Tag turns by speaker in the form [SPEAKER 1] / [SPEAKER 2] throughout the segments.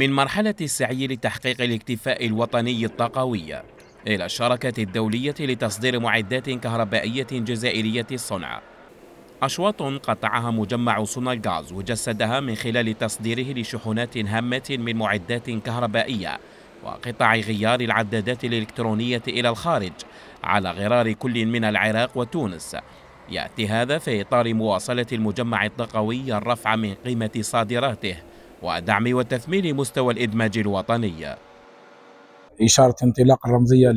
[SPEAKER 1] من مرحلة السعي لتحقيق الاكتفاء الوطني الطاقوي إلى الشركة الدولية لتصدير معدات كهربائية جزائرية الصنع أشواط قطعها مجمع صنع الغاز وجسدها من خلال تصديره لشحنات هامة من معدات كهربائية وقطع غيار العدادات الإلكترونية إلى الخارج على غرار كل من العراق وتونس يأتي هذا في إطار مواصلة المجمع الطاقوي الرفع من قيمة صادراته ودعم وتثمين مستوى الإدماج الوطني
[SPEAKER 2] إشارة انطلاق الرمزية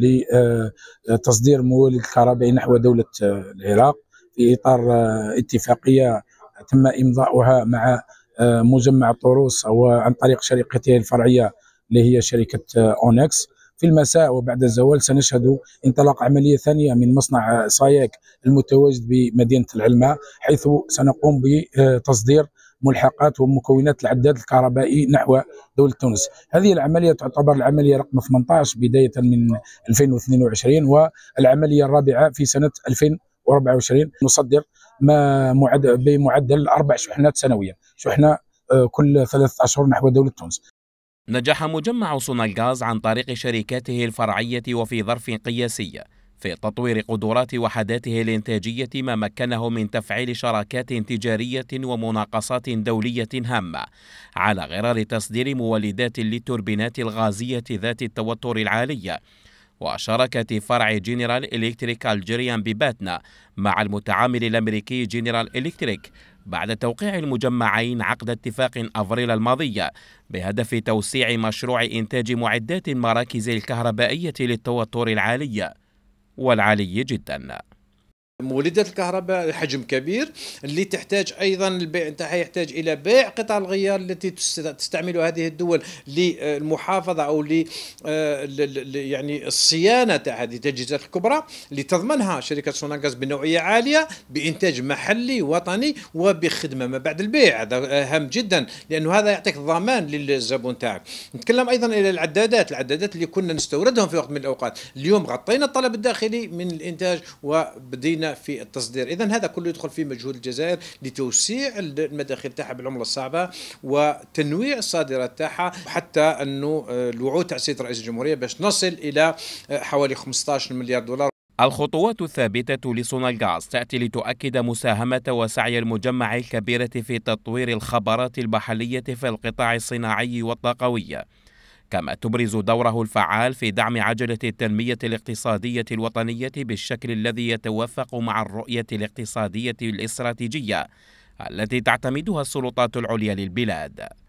[SPEAKER 2] لتصدير آه، موالد الكهربائي نحو دولة آه، العراق في إطار آه، اتفاقية تم إمضاؤها مع مجمع طروس وعن طريق شركته الفرعية اللي هي شركة أونكس في المساء وبعد الزوال سنشهد انطلاق عملية ثانية من مصنع سايك المتواجد بمدينة العلماء حيث سنقوم بتصدير ملحقات ومكونات العداد الكهربائي نحو دولة تونس هذه العملية تعتبر العملية رقم 18 بداية من 2022 والعملية الرابعة في سنة 2024 نصدر ما معد... بمعدل أربع شحنات سنويا شحنة آه، كل ثلاثة أشهر نحو دولة تونس
[SPEAKER 1] نجح مجمع صنع الغاز عن طريق شركاته الفرعية وفي ظرف قياسي في تطوير قدرات وحداته الإنتاجية ما مكنه من تفعيل شراكات تجارية ومناقصات دولية هامة على غرار تصدير مولدات للتوربينات الغازية ذات التوتر العالي وشركة فرع جنرال إلكتريك الجيريان بباتنا مع المتعامل الأمريكي جنرال إلكتريك بعد توقيع المجمعين عقد اتفاق أفريل الماضية بهدف توسيع مشروع إنتاج معدات المراكز الكهربائية للتوتر العالية والعالي جداً
[SPEAKER 3] مولدات الكهرباء حجم كبير اللي تحتاج أيضا البيع نتاعها يحتاج إلى بيع قطع الغيار التي تستعمل هذه الدول للمحافظة أو ل آه، يعني الصيانة تاع هذه التجهيزات الكبرى اللي تضمنها شركة سوناغاز بنوعية عالية بإنتاج محلي وطني وبخدمة ما بعد البيع هذا هام جدا لأنه هذا يعطيك ضمان للزبون تاعك نتكلم أيضا إلى العدادات العدادات اللي كنا نستوردهم في وقت من الأوقات اليوم غطينا الطلب الداخلي من الإنتاج وبدينا في التصدير اذا هذا كله يدخل في مجهود الجزائر لتوسيع المداخل تاعها بالعمله الصعبه وتنويع الصادرات تاعها حتى انه آه، الوعود تاع السيد رئيس الجمهوريه باش نصل الى آه، حوالي 15 مليار دولار
[SPEAKER 1] الخطوات الثابتة لصنع الغاز تأتي لتؤكد مساهمة وسعي المجمع الكبيرة في تطوير الخبرات المحلية في القطاع الصناعي والطاقوي كما تبرز دوره الفعال في دعم عجلة التنمية الاقتصادية الوطنية بالشكل الذي يتوافق مع الرؤية الاقتصادية الاستراتيجية التي تعتمدها السلطات العليا للبلاد